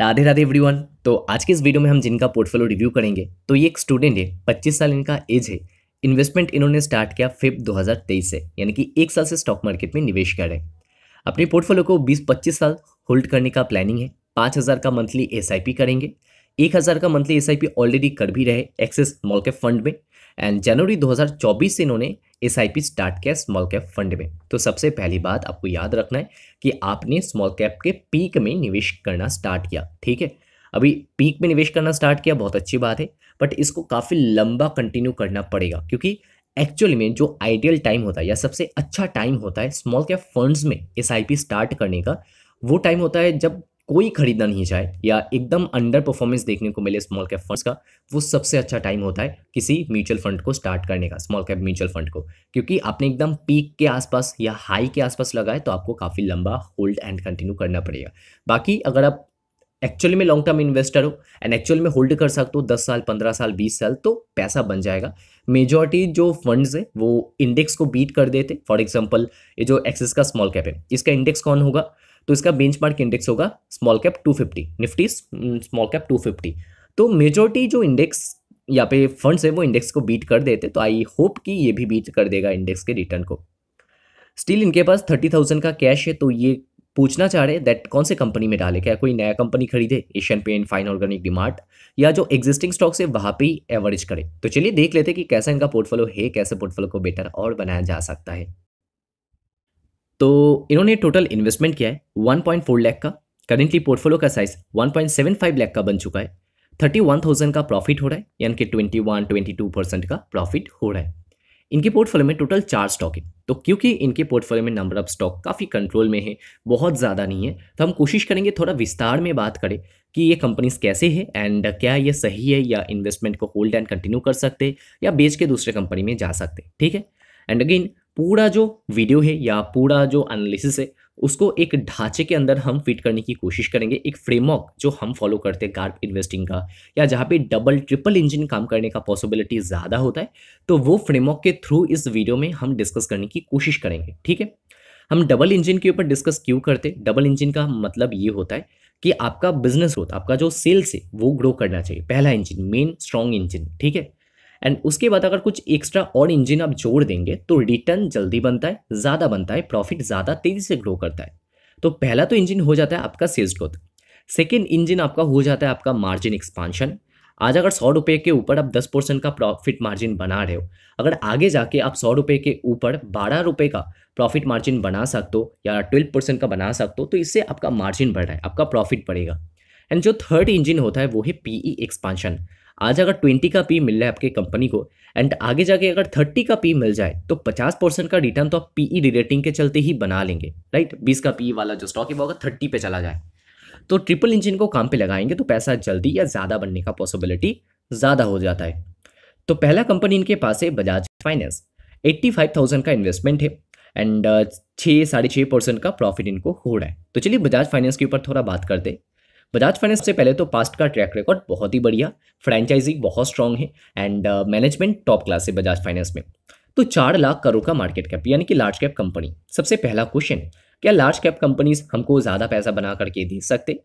Radhe Radhe everyone तो आज के इस वीडियो में हम जिनका पोर्टफोलियो रिव्यू करेंगे तो ये एक स्टूडेंट है 25 साल इनका एज है इन्वेस्टमेंट इन्होंने स्टार्ट किया फेब 2023 से यानी कि एक साल से स्टॉक मार्केट में निवेश कर रहे अपने पोर्टफोलियो को 20-25 साल होल्ड करने का प्लानिंग है पाँच का मंथली एस करेंगे एक का मंथली एस ऑलरेडी कर भी रहे एक्सेस मॉल के फंड में एंड जनवरी दो से इन्होंने एस आई पी स्टार्ट किया स्मॉल कैप फंड में तो सबसे पहली बात आपको याद रखना है कि आपने स्मॉल कैप के पीक में निवेश करना स्टार्ट किया ठीक है अभी पीक में निवेश करना स्टार्ट किया बहुत अच्छी बात है बट इसको काफ़ी लंबा कंटिन्यू करना पड़ेगा क्योंकि एक्चुअल में जो आइडियल टाइम होता है या सबसे अच्छा टाइम होता है स्मॉल कैप फंड्स में एस स्टार्ट करने का वो टाइम होता है जब कोई खरीदना नहीं चाहे या एकदम अंडर परफॉर्मेंस देखने को मिले स्मॉल कैप फंड्स का वो सबसे अच्छा टाइम होता है किसी म्यूचुअल फंड को स्टार्ट करने का स्मॉल कैप म्यूचुअल फंड को क्योंकि आपने एकदम पीक के आसपास या हाई के आसपास लगाए तो आपको काफ़ी लंबा होल्ड एंड कंटिन्यू करना पड़ेगा बाकी अगर आप एक्चुअली में लॉन्ग टर्म इन्वेस्टर हो एंड एक्चुअल में होल्ड कर सकते हो दस साल पंद्रह साल बीस साल तो पैसा बन जाएगा मेजॉरिटी जो फंड्स है वो इंडेक्स को बीट कर देते फॉर एग्जांपल ये जो एक्सेस का स्मॉल कैप है इसका इंडेक्स कौन होगा तो इसका बेंचमार्क इंडेक्स होगा small cap 250 Nifty small cap 250 तो मेजोरिटी जो इंडेक्स यहाँ पे फंड्स है वो इंडेक्स को बीट कर देते तो आई होप कि ये भी बीट कर देगा इंडेक्स के रिटर्न को स्टिल इनके पास थर्टी थाउजेंड का कैश है तो ये पूछना चाह रहे हैं दैट कौन से कंपनी में डाले क्या कोई नया कंपनी खरीदे Asian paint fine organic DMart या जो एग्जिस्टिंग स्टॉक से वहाँ पे एवरेज करे तो चलिए देख लेते कि कैसा इनका पोर्टफोलियो है कैसे पोर्टफोलियो को बेटर और बनाया जा सकता है तो इन्होंने टोटल इन्वेस्टमेंट किया है वन पॉइंट फोर लैख का करेंटली पोर्टफोलियो का size one point seven five lakh का बन चुका है थर्टी वन थाउजेंड का प्रॉफिट हो रहा है यानी कि twenty one twenty two percent का प्रॉफिट हो रहा है इनके पोर्टफोलियो में टोटल चार स्टॉक है तो क्योंकि इनके पोर्टफोलियो में नंबर ऑफ स्टॉक काफ़ी कंट्रोल में है बहुत ज़्यादा नहीं है तो हम कोशिश करेंगे थोड़ा विस्तार में बात करें कि ये कंपनीज कैसे है एंड क्या ये सही है या इन्वेस्टमेंट को होल्ड एंड कंटिन्यू कर सकते या बेच के दूसरे कंपनी में जा सकते ठीक है एंड अगेन पूरा जो वीडियो है या पूरा जो एनालिसिस है उसको एक ढांचे के अंदर हम फिट करने की कोशिश करेंगे एक फ्रेमवर्क जो हम फॉलो करते हैं गार्प इन्वेस्टिंग का या जहाँ पे डबल ट्रिपल इंजन काम करने का पॉसिबिलिटी ज़्यादा होता है तो वो फ्रेमवर्क के थ्रू इस वीडियो में हम डिस्कस करने की कोशिश करेंगे ठीक है हम डबल इंजन के ऊपर डिस्कस क्यों करते डबल इंजन का मतलब ये होता है कि आपका बिजनेस ग्रोथ आपका जो सेल्स है वो ग्रो करना चाहिए पहला इंजन मेन स्ट्रॉन्ग इंजन ठीक है एंड उसके बाद अगर कुछ एक्स्ट्रा और इंजन आप जोड़ देंगे तो रिटर्न जल्दी बनता है ज़्यादा बनता है प्रॉफिट ज़्यादा तेज़ी से ग्रो करता है तो पहला तो इंजन हो जाता है आपका सेल्स ग्रोथ सेकेंड इंजन आपका हो जाता है आपका मार्जिन एक्सपांशन आज अगर सौ रुपये के ऊपर आप दस परसेंट का प्रॉफिट मार्जिन बना रहे हो अगर आगे जाके आप सौ रुपये के ऊपर बारह रुपये का प्रॉफिट मार्जिन बना सकते हो या ट्वेल्व परसेंट का बना सकते हो तो इससे आपका मार्जिन बढ़ रहा है आपका प्रॉफिट बढ़ेगा एंड जो थर्ड इंजन होता है वो है पीई एक्सपांशन e आज अगर ट्वेंटी का पी मिल रहा है आपकी कंपनी को एंड आगे जाके अगर थर्टी का पी मिल जाए तो पचास परसेंट का रिटर्न तो आप पीई रिलेटिंग e के चलते ही बना लेंगे राइट बीस का पी वाला जो स्टॉक है वो अगर थर्टी पे चला जाए तो ट्रिपल इंजन को काम पे लगाएंगे तो पैसा जल्दी या ज़्यादा बनने का पॉसिबिलिटी ज़्यादा हो जाता है तो पहला कंपनी इनके पास है Bajaj finance eighty five thousand का इन्वेस्टमेंट है एंड uh, छः साढ़े छः परसेंट का प्रॉफिट इनको हो रहा है तो चलिए बजाज फाइनेंस के ऊपर थोड़ा बात करते बजाज फाइनेंस से पहले तो पास्ट का ट्रैक रिकॉर्ड बहुत ही बढ़िया फ्रेंचाइजी बहुत स्ट्रांग है एंड मैनेजमेंट टॉप क्लास है बजाज फाइनेंस में तो चार लाख करोड़ का मार्केट कैप यानी कि लार्ज कैप कंपनी सबसे पहला क्वेश्चन क्या लार्ज कैप कंपनीज हमको ज़्यादा पैसा बना करके दे सकते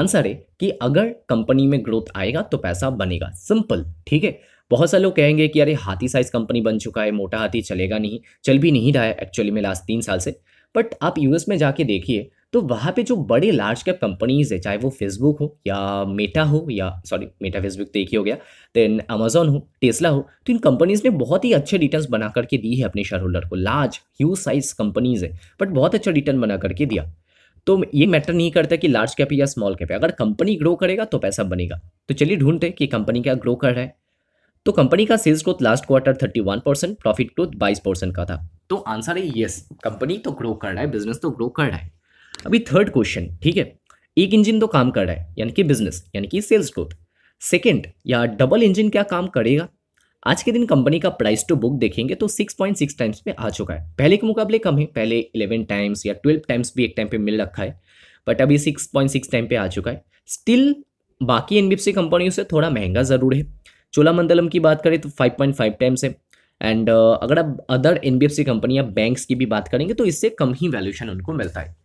आंसर है कि अगर कंपनी में ग्रोथ आएगा तो पैसा बनेगा सिंपल ठीक है बहुत सारे लोग कहेंगे कि अरे हाथी साइज कंपनी बन चुका है मोटा हाथी चलेगा नहीं चल भी नहीं रहा है एक्चुअली में लास्ट तीन साल से बट आप यूएस में जाके देखिए तो वहाँ पे जो बड़े लार्ज कैप कंपनीज है चाहे वो फेसबुक हो या मेटा हो या सॉरी मेटा फेसबुक तो एक ही हो गया देन अमेजोन हो टेस्ला हो तो इन कंपनीज ने बहुत ही अच्छे रिटर्न बना करके दी है अपने शेयर होल्डर को लार्ज ह्यूज साइज कंपनीज है बट बहुत अच्छा रिटर्न बना करके दिया तो ये मैटर नहीं करता कि लार्ज कैप है या स्मॉल कैप है अगर कंपनी ग्रो करेगा तो पैसा बनेगा तो चलिए ढूंढते कि कंपनी क्या ग्रो कर रहा है तो कंपनी का sales growth last quarter 31 percent profit growth 22 percent का था तो आंसर है यस कंपनी तो ग्रो कर रहा है बिजनेस तो ग्रो कर रहा है अभी थर्ड क्वेश्चन ठीक है एक इंजन तो काम कर रहा है यानी कि बिजनेस यानी कि सेल्स ग्रोथ सेकेंड या डबल इंजन क्या काम करेगा आज के दिन कंपनी का प्राइस टू बुक देखेंगे तो 6.6 टाइम्स पे आ चुका है पहले के मुकाबले कम है पहले 11 टाइम्स या 12 टाइम्स भी एक टाइम पे मिल रखा है बट अभी 6.6 टाइम पे आ चुका है स्टिल बाकी एनबीएफसी कंपनियों से थोड़ा महंगा ज़रूर है चोलामंडलम की बात करें तो 5.5 टाइम्स है एंड uh, अगर आप अदर एन कंपनी या बैंक्स की भी बात करेंगे तो इससे कम ही वैल्यूशन उनको मिलता है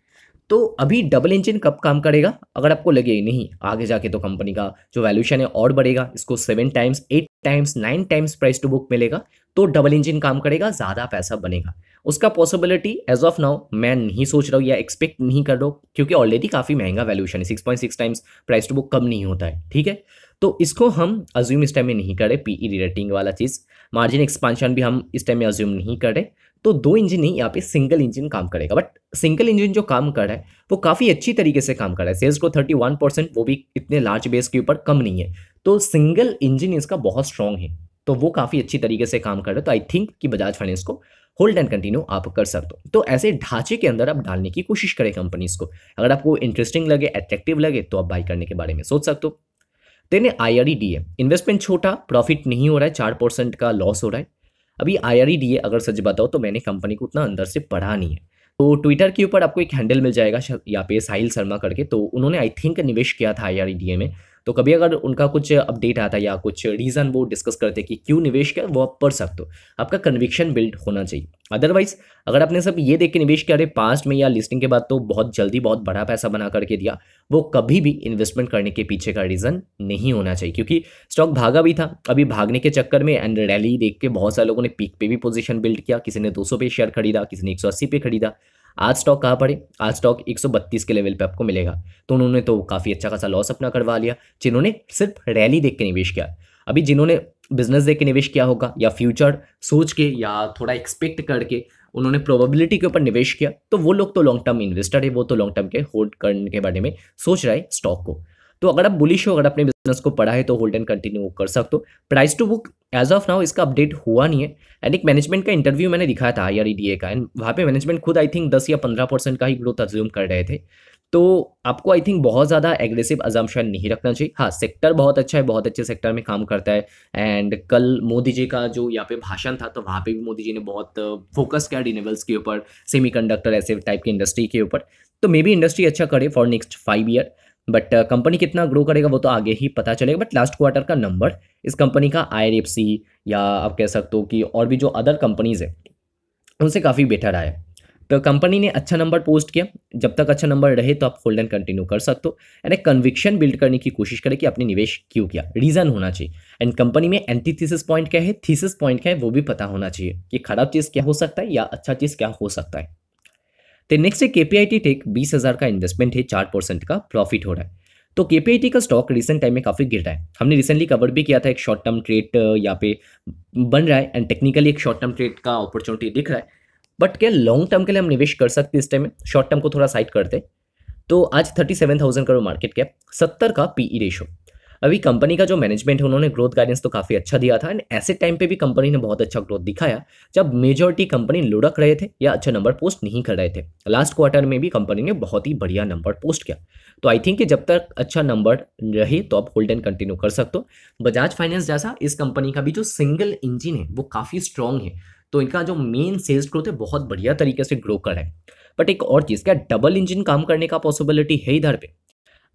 तो अभी डबल इंजन कब काम करेगा अगर आपको लगे नहीं आगे जाके तो कंपनी का जो वैल्यूशन है और बढ़ेगा इसको seven times eight times nine times price to book मिलेगा तो डबल इंजन काम करेगा ज़्यादा पैसा बनेगा उसका पॉसिबिलिटी एज ऑफ नाउ मैं नहीं सोच रहा हूँ या एक्सपेक्ट नहीं कर रहा हूँ क्योंकि ऑलरेडी काफ़ी महंगा वैल्यूशन है six point six times price to book कम नहीं होता है ठीक है तो इसको हम अज्यूम इस टाइम में नहीं करें पीई रिलेटिंग e वाला चीज़ मार्जिन एक्सपांशन भी हम इस टाइम में अज्यूम नहीं करें तो दो इंजन नहीं यहाँ पे सिंगल इंजन काम करेगा बट सिंगल इंजन जो काम कर रहा है वो काफ़ी अच्छी तरीके से काम कर रहा है सेल्स को थर्टी वन परसेंट वो भी इतने लार्ज बेस के ऊपर कम नहीं है तो सिंगल इंजन इसका बहुत स्ट्रांग है तो वो काफ़ी अच्छी तरीके से काम कर रहा है तो आई थिंक कि बजाज फाइनेंस को होल्ड एंड कंटिन्यू आप कर सकते हो तो ऐसे ढांचे के अंदर आप डालने की कोशिश करें कंपनीज को अगर आपको इंटरेस्टिंग लगे अट्रैक्टिव लगे तो आप बाई करने के बारे में सोच सकते हो देन आई आर इन्वेस्टमेंट छोटा प्रॉफिट नहीं हो रहा है चार परसेंट का लॉस हो रहा है अभी आई आर अगर सच बताओ तो मैंने कंपनी को उतना अंदर से पढ़ा नहीं है तो ट्विटर के ऊपर आपको एक हैंडल मिल जाएगा यहाँ पे साहिल शर्मा करके तो उन्होंने आई थिंक निवेश किया था आई e में तो कभी अगर उनका कुछ अपडेट आता या कुछ रीज़न वो डिस्कस करते कि क्यों निवेश किया वो आप पढ़ सकते हो आपका कन्विक्शन बिल्ड होना चाहिए अदरवाइज अगर आपने सब ये देख के निवेश किया अरे पास्ट में या लिस्टिंग के बाद तो बहुत जल्दी बहुत बड़ा पैसा बना करके दिया वो कभी भी इन्वेस्टमेंट करने के पीछे का रीज़न नहीं होना चाहिए क्योंकि स्टॉक भागा भी था अभी भागने के चक्कर में एंड रैली देख के बहुत सारे लोगों ने पीक पे भी पोजिशन बिल्ड किया किसी ने दो पे शेयर खरीदा किसी ने एक पे खरीदा आज स्टॉक कहाँ पड़े आज स्टॉक 132 के लेवल पे आपको मिलेगा तो उन्होंने तो काफ़ी अच्छा खासा लॉस अपना करवा लिया जिन्होंने सिर्फ रैली देख के निवेश किया अभी जिन्होंने बिजनेस देख के निवेश किया होगा या फ्यूचर सोच के या थोड़ा एक्सपेक्ट करके उन्होंने प्रोबेबिलिटी के ऊपर निवेश किया तो वो लोग तो लॉन्ग टर्म इन्वेस्टर है वो तो लॉन्ग टर्म के होल्ड करने के बारे में सोच रहा है स्टॉक को तो अगर आप बुलिश हो अगर अपने बिजनेस को पढ़ा है तो होल्ड एंड कंटिन्यू कर सकते हो price to book as of now इसका अपडेट हुआ नहीं है एंड एक मैनेजमेंट का इंटरव्यू मैंने दिखाया था आई e का एंड वहाँ पे मैनेजमेंट खुद आई थिंक दस या पंद्रह परसेंट का ही ग्रोथ अज्यूम कर रहे थे तो आपको आई थिंक बहुत ज़्यादा एग्रेसिव अजम्पन नहीं रखना चाहिए हाँ सेक्टर बहुत अच्छा है बहुत अच्छे सेक्टर में काम करता है एंड कल मोदी जी का जो यहाँ पे भाषण था तो वहाँ पे भी मोदी जी ने बहुत फोकस किया रिनेबल्स के ऊपर सेमीकंडक्टर ऐसे टाइप के इंडस्ट्री के ऊपर तो मे बी इंडस्ट्री अच्छा करे for next five year but company uh, कितना ग्रो करेगा वो तो आगे ही पता चलेगा बट लास्ट क्वार्टर का नंबर इस कंपनी का आई या आप कह सकते हो कि और भी जो अदर कंपनीज़ है उनसे काफ़ी बेटर आया तो कंपनी ने अच्छा नंबर पोस्ट किया जब तक अच्छा नंबर रहे तो आप होल्ड एंड कंटिन्यू कर सकते हो एंड एक कन्विक्शन बिल्ड करने की कोशिश करें कि आपने निवेश क्यों किया रीज़न होना चाहिए एंड कंपनी में एंटीथीसिस पॉइंट क्या है थीसिस पॉइंट क्या है वो भी पता होना चाहिए कि खराब चीज़ क्या हो सकता है या अच्छा चीज़ क्या हो सकता है तो नेक्स्ट है केपीआईटी टेक बीस हज़ार का इन्वेस्टमेंट है चार परसेंट का प्रॉफिट हो रहा है तो के का स्टॉक रिसेंट टाइम में काफ़ी गिर रहा है हमने रिसेंटली कवर भी किया था एक शॉर्ट टर्म ट्रेड यहाँ पे बन रहा है एंड टेक्निकली एक शॉर्ट टर्म ट्रेड का अपॉर्चुनिटी दिख रहा है बट क्या लॉन्ग टर्म के लिए हम निवेश कर सकते इस टाइम में शॉर्ट टर्म को थोड़ा साइड करते तो आज thirty seven thousand crore market cap सत्तर का पीई रेशो e अभी कंपनी का जो मैनेजमेंट है उन्होंने ग्रोथ गाइडेंस तो काफ़ी अच्छा दिया था एंड ऐसे टाइम पे भी कंपनी ने बहुत अच्छा ग्रोथ दिखाया जब मेजोरिटी कंपनी लुढ़क रहे थे या अच्छा नंबर पोस्ट नहीं कर रहे थे लास्ट क्वार्टर में भी कंपनी ने बहुत ही बढ़िया नंबर पोस्ट किया तो आई थिंक जब तक अच्छा नंबर रहे तो आप होल्ड एंड कंटिन्यू कर सकते हो बजाज फाइनेंस जैसा इस कंपनी का भी जो सिंगल इंजिन है वो काफ़ी स्ट्रांग है तो इनका जो मेन सेल्स ग्रोथ है बहुत बढ़िया तरीके से ग्रो कर रहा है बट एक और चीज़ क्या डबल इंजन काम करने का पॉसिबिलिटी है इधर पे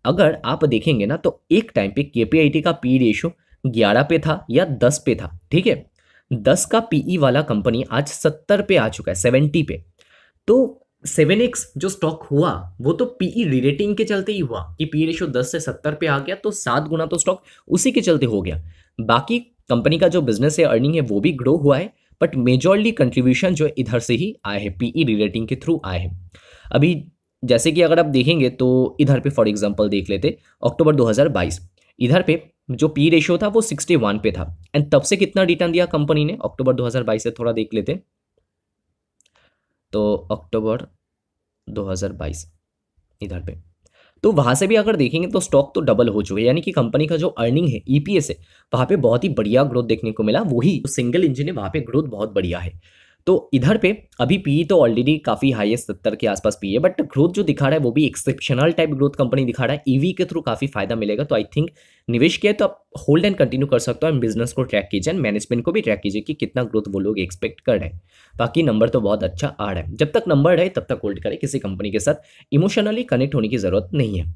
अगर आप देखेंगे ना तो एक टाइम पे के का पी रेशो ग्यारह पे था या दस पे था ठीक है दस का पी e वाला कंपनी आज सत्तर पे आ चुका है सेवेंटी पे तो सेवन एक्स जो स्टॉक हुआ वो तो पीई रिलेटिंग e के चलते ही हुआ कि पी रेशो दस से सत्तर पे आ गया तो सात गुना तो स्टॉक उसी के चलते हो गया बाकी कंपनी का जो बिजनेस है अर्निंग है वो भी ग्रो हुआ है बट मेजॉरली कंट्रीब्यूशन जो इधर से ही आए हैं पीई रिलेटिंग e के थ्रू आए हैं अभी जैसे कि अगर आप देखेंगे तो इधर पे फॉर एग्जांपल देख लेते अक्टूबर 2022 इधर पे जो पी रेशियो था वो 61 पे था एंड तब से कितना रिटर्न दिया कंपनी ने अक्टूबर 2022 से थोड़ा देख लेते तो अक्टूबर 2022 इधर पे तो वहाँ से भी अगर देखेंगे तो स्टॉक तो डबल हो चुके यानी कि कंपनी का जो अर्निंग है ईपीएस e है वहाँ पर बहुत ही बढ़िया ग्रोथ देखने को मिला वही सिंगल इंजन है वहाँ पर ग्रोथ बहुत बढ़िया है तो इधर पे अभी पी e तो ऑलरेडी काफ़ी हाईएस्ट सत्तर के आसपास पी e है बट ग्रोथ जो दिखा रहा है वो भी एक्सेप्शनल टाइप ग्रोथ कंपनी दिखा रहा है ईवी e के थ्रू काफ़ी फायदा मिलेगा तो आई थिंक निवेश किया तो आप होल्ड एंड कंटिन्यू कर सकते हो एंड बिजनेस को ट्रैक कीजिए एंड मैनेजमेंट को भी ट्रैक कीजिए कि कितना ग्रोथ वो लोग एक्सपेक्ट कर रहे हैं बाकी नंबर तो बहुत अच्छा आ रहा है जब तक नंबर है तब तक होल्ड करें किसी कंपनी के साथ इमोशनली कनेक्ट होने की जरूरत नहीं है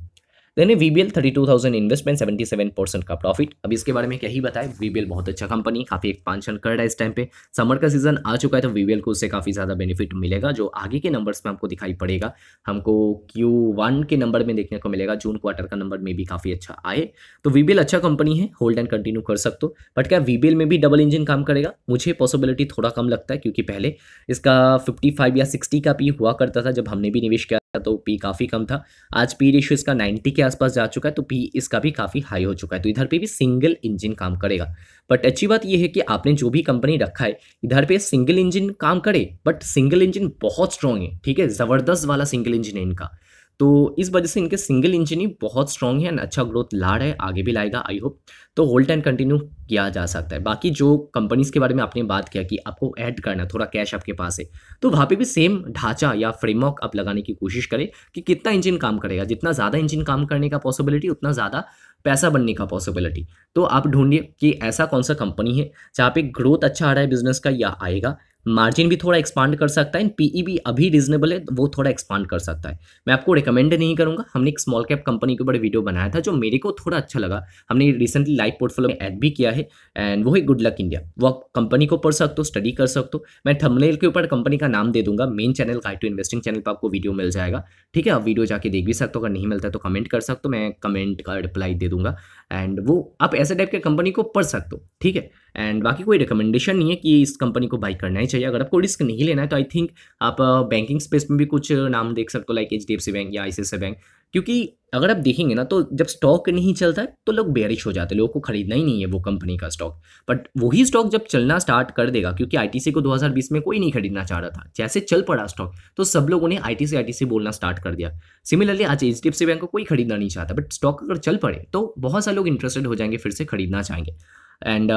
then VBL thirty two thousand investment seventy seven percent का प्रॉफिट अब इसके बारे में क्या ही बताएं वीबीएल बहुत अच्छा कंपनी काफी एक्सपांशन कर रहा है इस टाइम पे समर का सीजन आ चुका है तो वीबीएल को उससे काफी ज्यादा बेनिफिट मिलेगा जो आगे के नंबर्स में हमको दिखाई पड़ेगा हमको क्यू वन के नंबर में देखने को मिलेगा जून क्वार्टर का नंबर में भी काफी अच्छा आए तो वीबीएल अच्छा कंपनी है होल्ड एंड कंटिन्यू कर सकते हो बट क्या वीबीएल में भी डबल इंजन काम करेगा मुझे पॉसिबिलिटी थोड़ा कम लगता है क्योंकि पहले इसका फिफ्टी फाइव या सिक्सटी का भी हुआ करता था जब हमने भी निवेश किया तो पी काफ़ी कम था आज पी रेशियो इसका 90 के आसपास जा चुका है तो पी इसका भी काफ़ी हाई हो चुका है तो इधर पे भी सिंगल इंजन काम करेगा बट अच्छी बात यह है कि आपने जो भी कंपनी रखा है इधर पे सिंगल इंजन काम करे बट सिंगल इंजन बहुत स्ट्रांग है ठीक है ज़बरदस्त वाला सिंगल इंजन है इनका तो इस वजह से इनके सिंगल इंजन ही बहुत स्ट्रॉन्ग है एंड अच्छा ग्रोथ ला रहा है आगे भी लाएगा आई होप तो होल्ड एंड कंटिन्यू किया जा सकता है बाकी जो कंपनीज के बारे में आपने बात किया कि आपको ऐड करना थोड़ा कैश आपके पास है तो वहाँ पे भी सेम ढांचा या फ्रेमवर्क आप लगाने की कोशिश करें कि कितना इंजन काम करेगा जितना ज़्यादा इंजन काम करने का पॉसिबिलिटी उतना ज़्यादा पैसा बनने का पॉसिबिलिटी तो आप ढूंढिए कि ऐसा कौन सा कंपनी है जहाँ पे ग्रोथ अच्छा आ रहा है बिजनेस का या आएगा मार्जिन भी थोड़ा एक्सपांड कर सकता है एंड पीई e भी अभी रीजनेबल है वो थोड़ा एक्सपांड कर सकता है मैं आपको रिकमेंड नहीं करूंगा हमने एक स्मॉल कैप कंपनी के ऊपर वीडियो बनाया था जो मेरे को थोड़ा अच्छा लगा हमने रिसेंटली लाइव पोर्टफोलियो में ऐड भी किया है एंड वो है गुड लक इंडिया वो आप कंपनी को पढ़ सकते हो स्टडी कर सकते हो मैं थमलेल के ऊपर कंपनी का नाम दे दूंगा मेन चैनल का टू इन्वेस्टिंग चैनल पर आपको वीडियो मिल जाएगा ठीक है आप वीडियो जाके देख भी सकते हो अगर नहीं मिलता तो कमेंट कर सकते हो मैं कमेंट का रिप्लाई दे दूंगा एंड वो आप ऐसे टाइप के कंपनी को पढ़ सकते हो ठीक है एंड बाकी कोई रिकमेंडेशन नहीं है कि इस कंपनी को बाई करना ही चाहिए अगर आपको रिस्क नहीं लेना है तो आई थिंक आप बैंकिंग uh, स्पेस में भी कुछ uh, नाम देख सकते हो like H D F C bank या आई सी बैंक क्योंकि अगर आप देखेंगे ना तो जब स्टॉक नहीं चलता है तो लोग बेरिश हो जाते हैं लोगों को खरीदना ही नहीं है वो कंपनी का स्टॉक बट वही स्टॉक जब चलना स्टार्ट कर देगा क्योंकि सी को 2020 में कोई नहीं खरीदना चाह रहा था जैसे चल पड़ा स्टॉक तो सब लोगों ने आई टी सी बोलना स्टार्ट कर दिया सिमिलरली आज एच डी बैंक को कोई खरीदना नहीं चाहता बट स्टॉक अगर चल पड़े तो बहुत सारे लोग इंटरेस्टेड हो जाएंगे फिर से खरीदना चाहेंगे एंड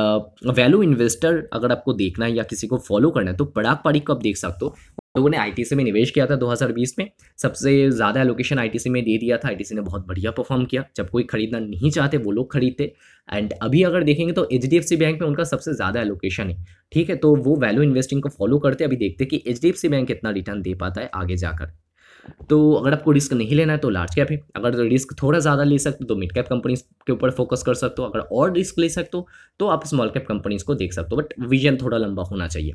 वैल्यू इन्वेस्टर अगर आपको देखना है या किसी को फॉलो करना है तो पड़ाक पड़ी को आप देख सकते हो लोगों ने आई में निवेश किया था 2020 में सबसे ज़्यादा एलोकेशन आई में दे दिया था आई ने बहुत बढ़िया परफॉर्म किया जब कोई खरीदना नहीं चाहते वो लोग खरीदते एंड अभी अगर देखेंगे तो एच बैंक में उनका सबसे ज़्यादा एलोकेशन है ठीक है तो वो वैल्यू इन्वेस्टिंग को फॉलो करते अभी देखते कि एच बैंक कितना रिटर्न दे पाता है आगे जाकर तो अगर आपको रिस्क नहीं लेना है तो लार्ज कैप है अगर रिस्क थोड़ा ज़्यादा ले सकते हो तो मिड कैप कंपनीज के ऊपर फोकस कर सकते हो अगर और रिस्क ले सकते हो तो आप स्मॉल कैप कंपनीज को देख सकते हो बट विजन थोड़ा लंबा होना चाहिए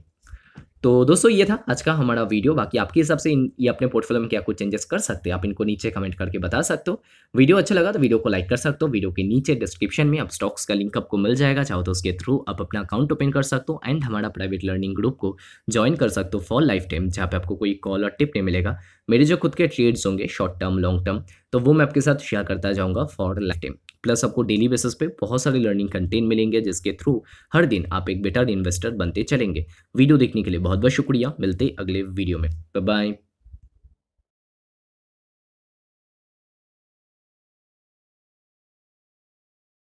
तो दोस्तों ये था आज का हमारा वीडियो बाकी आपके हिसाब से इन ये अपने पोर्टफोलियो में क्या कुछ चेंजेस कर सकते हैं आप इनको नीचे कमेंट करके बता सकते हो वीडियो अच्छा लगा तो वीडियो को लाइक कर सकते हो वीडियो के नीचे डिस्क्रिप्शन में आप स्टॉक्स का लिंक आपको मिल जाएगा चाहो तो उसके थ्रू आप अपना अकाउंट ओपन कर सकते हो एंड हमारा प्राइवेट लर्निंग ग्रुप को ज्वाइन कर सकते हो फॉर लाइफ टाइम जहाँ पे आपको कोई कॉल और टिप नहीं मिलेगा मेरे जो खुद के ट्रेड्स होंगे शॉर्ट टर्म लॉन्ग टर्म तो वो मैं आपके साथ शेयर करता जाऊँगा फॉर लाइफ टाइम प्लस आपको डेली बेसिस पे बहुत सारे लर्निंग कंटेंट मिलेंगे जिसके थ्रू हर दिन आप एक बेटर इन्वेस्टर बनते चलेंगे वीडियो देखने के लिए बहुत बहुत शुक्रिया मिलते अगले वीडियो में बाय